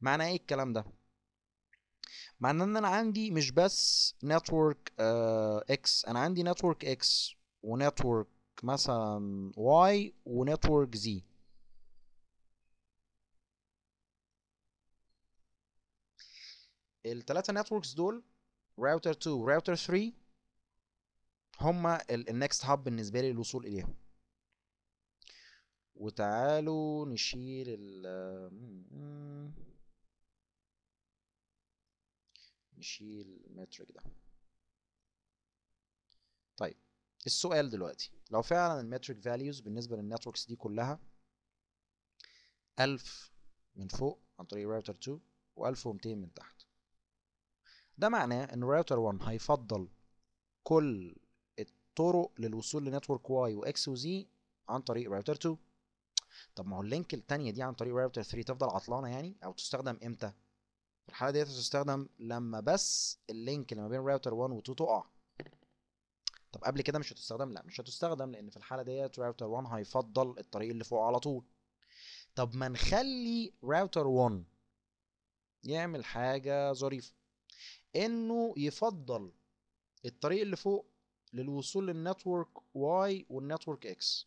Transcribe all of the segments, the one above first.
معنى ايه الكلام ده معنى ان انا عندي مش بس نتورك اكس آه، انا عندي نتورك اكس ونتورك مثلا واي ونتورك زي الثلاثه نتوركس دول راوتر 2 راوتر 3 هما النكست هاب بالنسبه لي للوصول اليهم وتعالوا نشيل ال نشيل المترك ده طيب السؤال دلوقتي لو فعلا المترك فاليوز بالنسبة للنتوركس دي كلها 1000 من فوق عن طريق راوتر 2 و1200 من تحت ده معناه ان راوتر 1 هيفضل كل الطرق للوصول لنتورك واي واكس وزي عن طريق راوتر 2 طب ما هو اللينك التانية دي عن طريق راوتر 3 تفضل عطلانة يعني او تستخدم امتى الحاله ديت هتستخدم لما بس اللينك اللي ما بين راوتر 1 و 2 تقع طب قبل كده مش هتستخدم لا مش هتستخدم لان في الحاله ديت راوتر 1 هيفضل الطريق اللي فوق على طول طب ما نخلي راوتر 1 يعمل حاجه ظريفه انه يفضل الطريق اللي فوق للوصول للنتورك واي والنتورك اكس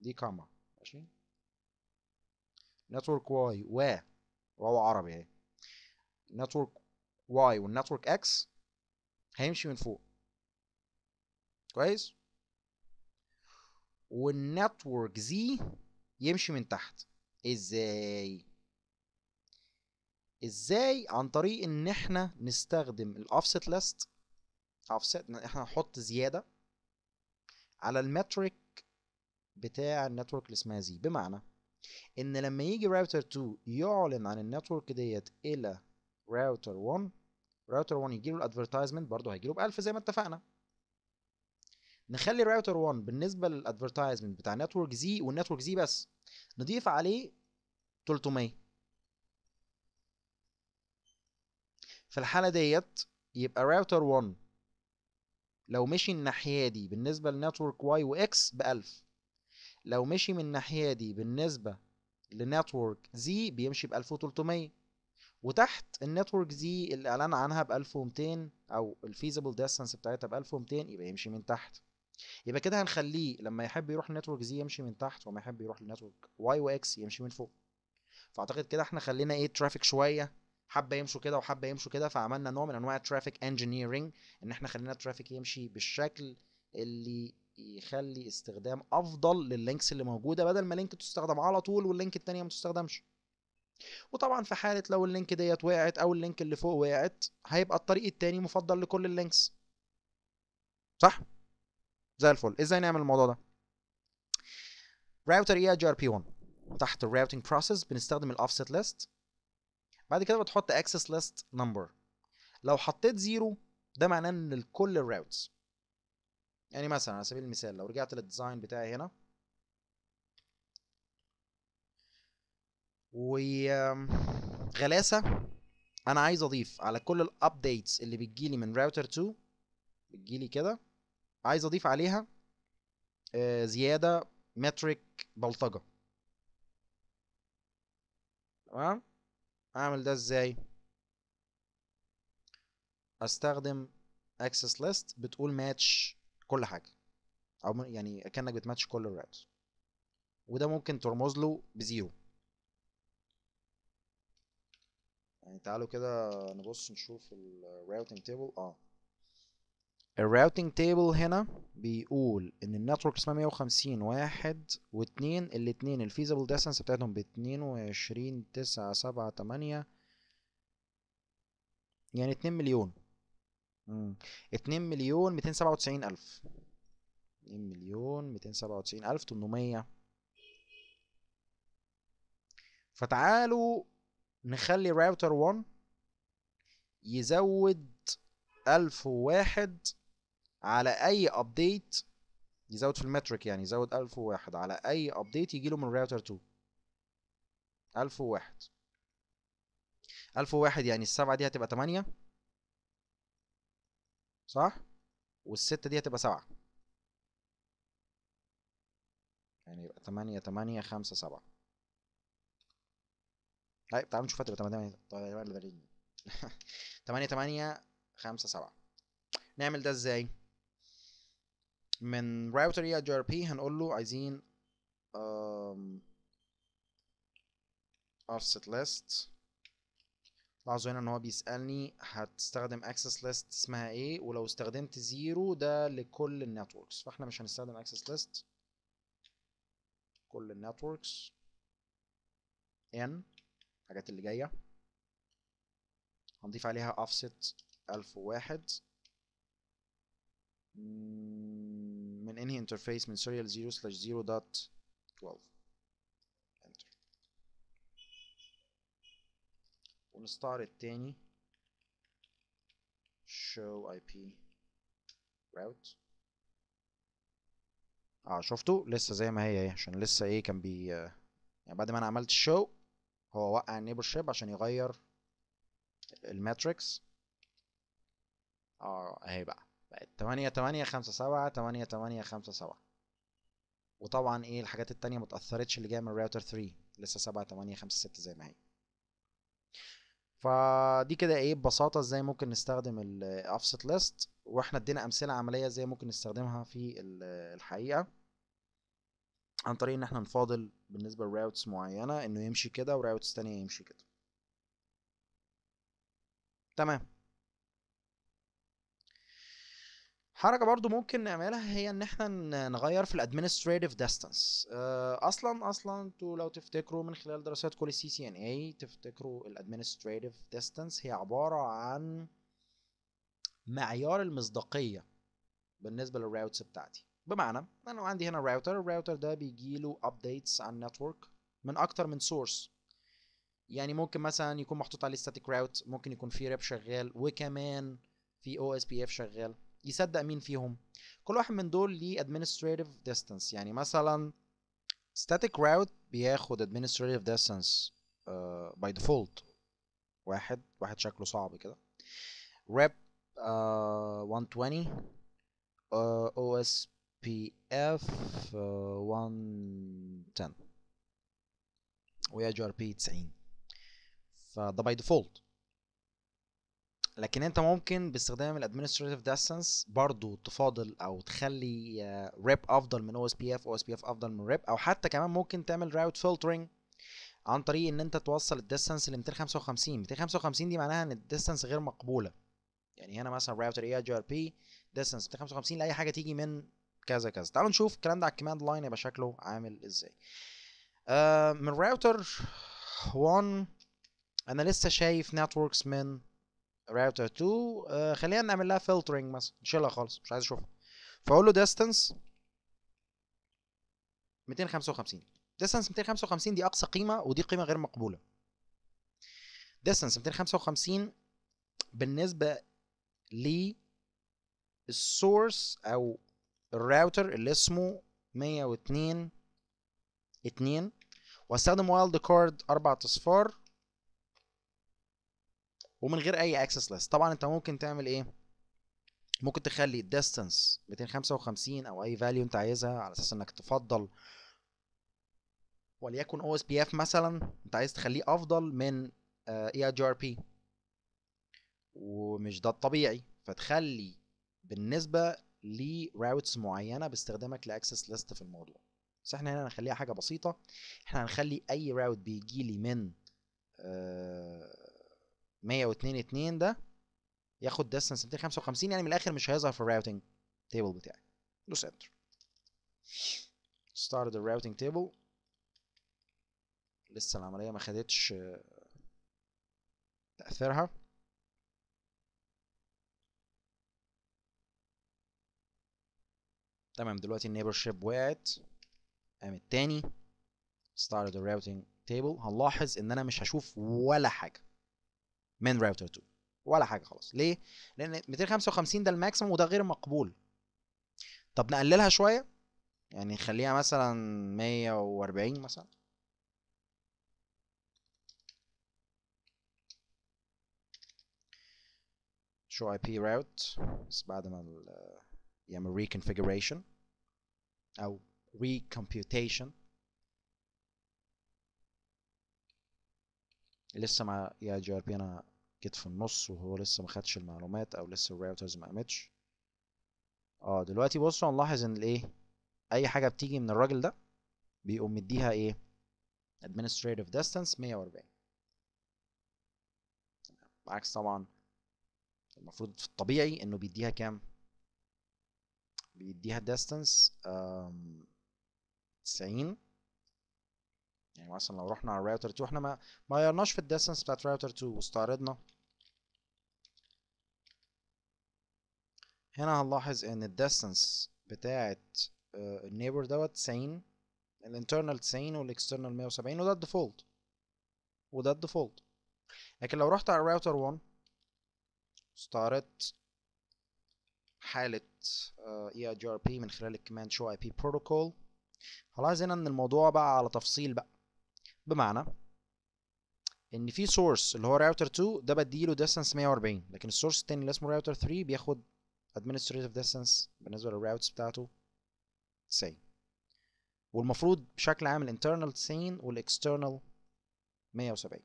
دي كاما ماشي نتورك واي و واو عربي اهي نتورك واي والنتورك اكس هيمشي من فوق كويس والنتورك زي يمشي من تحت ازاي ازاي عن طريق ان احنا نستخدم الاوفست ليست اوفست احنا نحط زياده على المتريك بتاع النتورك اللي اسمها زي بمعنى ان لما يجي راوتر 2 يعلن عن النتورك ديت الى راوتر 1 راوتر 1 يجي له الادفرتايزمنت برضه هيجي له ب 1000 زي ما اتفقنا نخلي راوتر 1 بالنسبه للادفرتايزمنت بتاع نتورك زي والنتورك زي بس نضيف عليه 300 في الحاله ديت يبقى راوتر 1 لو مشي الناحيه دي بالنسبه لنتورك واي واكس ب 1000 لو مشي من الناحية دي بالنسبة لنتورك زي بيمشي ب 1300 وتحت النتورك زي اللي اعلن عنها ب 1200 او الفيزبل ديستانس بتاعتها ب 1200 يبقى يمشي من تحت يبقى كده هنخليه لما يحب يروح لنتورك زي يمشي من تحت وما يحب يروح لنتورك واي واكس يمشي من فوق فاعتقد كده احنا خلينا ايه ترافيك شويه حبه يمشوا كده وحبه يمشوا كده فعملنا نوع من انواع الترافيك انجينيرنج ان احنا خلينا الترافيك يمشي بالشكل اللي يخلي استخدام افضل لللينكس اللي موجوده بدل ما لينك تستخدم على طول واللينك التانيه ما تستخدمش وطبعا في حاله لو اللينك ديت وقعت او اللينك اللي فوق وقعت هيبقى الطريق التاني مفضل لكل اللينكس صح زي الفل ازاي نعمل الموضوع ده راوتر اي جي ار بي 1 تحت الراوتنج بروسيس بنستخدم الاوفست ليست بعد كده بتحط اكسس ليست نمبر لو حطيت زيرو ده معناه ان لكل الراوتس يعني مثلا على سبيل المثال لو رجعت للديزاين بتاعي هنا وغلاسة انا عايز اضيف على كل الابديتس اللي بتجيلي من راوتر 2 بتجيلي كده عايز اضيف عليها آه، زيادة متريك بلطجة تمام اعمل ده ازاي استخدم access list بتقول match كل حاجه او يعني كانك بتماتش كل الرابس وده ممكن ترمز له بزيرو يعني تعالوا كده نبص نشوف الراوتنج تيبل اه الراوتنج تيبل هنا بيقول ان النتورك اسمها 150 واحد واتنين الاتنين الفيزابل ديستنس بتاعتهم ب 22 9 7 8 يعني 2 مليون 2 مليون 297 ألف 2 مليون 297 ألف 800 فتعالوا نخلي راوتر 1 يزود 1001 على أي أبديت يزود في المتريك يعني يزود 1001 على أي أبديت يجيله من راوتر 2 1001 1001 يعني السبعة دي هتبقى 8 صح والستة دي هتبقى سبعة يعني يبقى تمانية تمانية خمسة سبعة طيب تعالوا نشوف هتبقى تمانية تمانية تمانية تمانية خمسة سبعة نعمل ده ازاي من راوتر يا ار بي هنقول له عايزين offset list لاحظوا هنا ان هو بيسالني هتستخدم اكسس ليست اسمها ايه ولو استخدمت زيرو ده لكل النتوركس فاحنا مش هنستخدم اكسس ليست كل النتوركس ان الحاجات اللي جايه هنضيف عليها offset 1001 من انهي انترفيس من serial 0 slash ونستعرض تاني show IP route اه شفتوا لسه زي ما هي اهي عشان لسه ايه كان بي يعني بعد ما انا عملت show هو وقع النيبر شيب عشان يغير الماتريكس اه اهي بقى بقت 8 8 5 7 8 8 5 7 وطبعا ايه الحاجات التانية متأثرتش اللي جاية من الراوتر 3 لسه 7 8 5 6 زي ما هي فدي كده ايه ببساطه ازاي ممكن نستخدم الاوفست ليست واحنا ادينا امثله عمليه ازاي ممكن نستخدمها في الحقيقه عن طريق ان احنا نفاضل بالنسبه لراوتس معينه انه يمشي كده وراوتس تانية يمشي كده تمام حركه برضو ممكن نعملها هي ان احنا نغير في الادمنستريتف آه، ديستانس اصلا اصلا انتوا لو تفتكروا من خلال دراسات كل سي ان اي تفتكروا الادمنستريتف ديستانس هي عباره عن معيار المصداقيه بالنسبه للراوتس بتاعتي بمعنى انا عندي هنا راوتر الراوتر ده بيجي له ابديتس عن نتورك من اكتر من سورس يعني ممكن مثلا يكون محطوط عليه ستاتيك راوت ممكن يكون في ريب شغال وكمان في او اس بي اف شغال يصدق مين فيهم كل واحد من دول ليه administrative distance يعني مثلا static route بياخد administrative distance uh, by default واحد واحد شكله صعب كده rep uh, 120 uh, OSPF uh, 110 ويا جي ار بي 90 فده باي ديفولت لكن انت ممكن باستخدام الادمنستريتيف ديستنس برضو تفاضل او تخلي ريب آه، افضل من او اس بي اف او اس بي اف افضل من ريب او حتى كمان ممكن تعمل راوت فلترنج عن طريق ان انت توصل الديستنس ل 255 255 دي معناها ان الديستنس غير مقبوله يعني هنا مثلا راوتر اي جي ار بي ديستنس 255 لاي حاجه تيجي من كذا كذا تعالوا نشوف الكلام ده على الكماند لاين يبقى شكله عامل ازاي آه، من راوتر 1 انا لسه شايف نتوركس من راوتر آه، 2 خلينا نعمل لها فلترنج مثلا نشيلها خالص مش عايز اشوفها فاقول له ديستنس 255 ديستنس 255 دي اقصى قيمه ودي قيمه غير مقبوله ديستنس 255 بالنسبه لي السورس او الراوتر اللي اسمه 102 2 واستخدم وايلد كارد اربع اصفار ومن غير اي اكسس ليست طبعا انت ممكن تعمل ايه ممكن تخلي الديستنس 255 او اي فاليو انت عايزها على اساس انك تفضل وليكن او اس بي اف مثلا انت عايز تخليه افضل من اي جي ار بي ومش ده الطبيعي فتخلي بالنسبه لراوتس معينه باستخدامك لاكسس ليست في الموضوع بس احنا هنا هنخليها حاجه بسيطه احنا هنخلي اي راوت بيجي لي من آه 102 2 ده ياخد ديستنس 255 يعني من الاخر مش هيظهر في الراوتنج تيبل بتاعي دوس انتر ستارت الراوتنج تيبل لسه العمليه ما خدتش آه، تاثيرها تمام دلوقتي النيبر شيب وقعت قام التاني ستارت الراوتنج تيبل هنلاحظ ان انا مش هشوف ولا حاجه من راوتر 2 ولا حاجه خلاص ليه لان 255 ده الماكسيمم وده غير مقبول طب نقللها شويه يعني نخليها مثلا 140 مثلا شو اي بي راوت بس بعد ما يعمل يعني ريكونفيجريشن او ريكمبيوتيشن لسه مع يا جي ار بي انا جيت في النص وهو لسه ما خدش المعلومات او لسه الراوترز ما قامتش اه دلوقتي بصوا هنلاحظ ان الايه اي حاجه بتيجي من الراجل ده بيقوم مديها ايه administrative distance 140 عكس طبعا المفروض في الطبيعي انه بيديها كام بيديها distance 90 يعني مثلا لو رحنا على router 2 احنا ما ما غيرناش في الديستنس بتاعت راوتر 2 واستعرضنا هنا هنلاحظ ان الديستنس بتاعت آه، النيبر دوت 90 الانترنال 90 والاكسترنال 170 وده الديفولت وده الديفولت لكن لو رحت على router 1 استعرضت حالة آه، EIGRP من خلال الكمان show IP protocol هلاحظ هنا ان الموضوع بقى على تفصيل بقى بمعنى ان في سورس اللي هو راوتر 2 ده بديله ديستانس 140 لكن السورس الثاني اللي اسمه راوتر 3 بياخد administrative distance بالنسبه للراوتس بتاعته 90 والمفروض بشكل عام الانترنال 90 والاكسترنال 170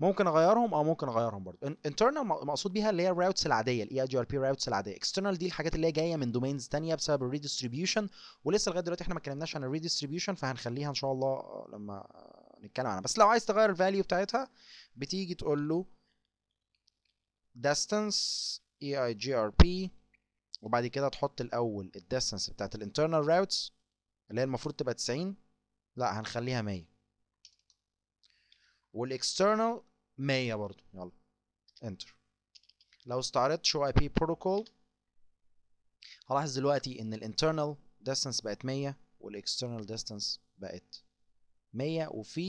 ممكن اغيرهم او ممكن اغيرهم برضه انترنال مقصود بيها اللي هي الراوتس العاديه الاي اي جي ار بي راوتس العاديه اكسترنال دي الحاجات اللي هي جايه من دومينز ثانيه بسبب الريديستريبيوشن ولسه لغايه دلوقتي احنا ما اتكلمناش عن الريديستريبيوشن فهنخليها ان شاء الله لما نتكلم عنها بس لو عايز تغير الفاليو بتاعتها بتيجي تقول له distance اي اي جي ار بي وبعد كده تحط الاول الديستنس بتاعت الانترنال راوتس اللي هي المفروض تبقى 90 لا هنخليها 100 والاكسترنال 100 برضو يلا انتر لو استعرضت شو اي بي بروتوكول هلاحظ دلوقتي ان الانترنال ديستنس بقت 100 والاكسترنال ديستنس بقت 100 وفي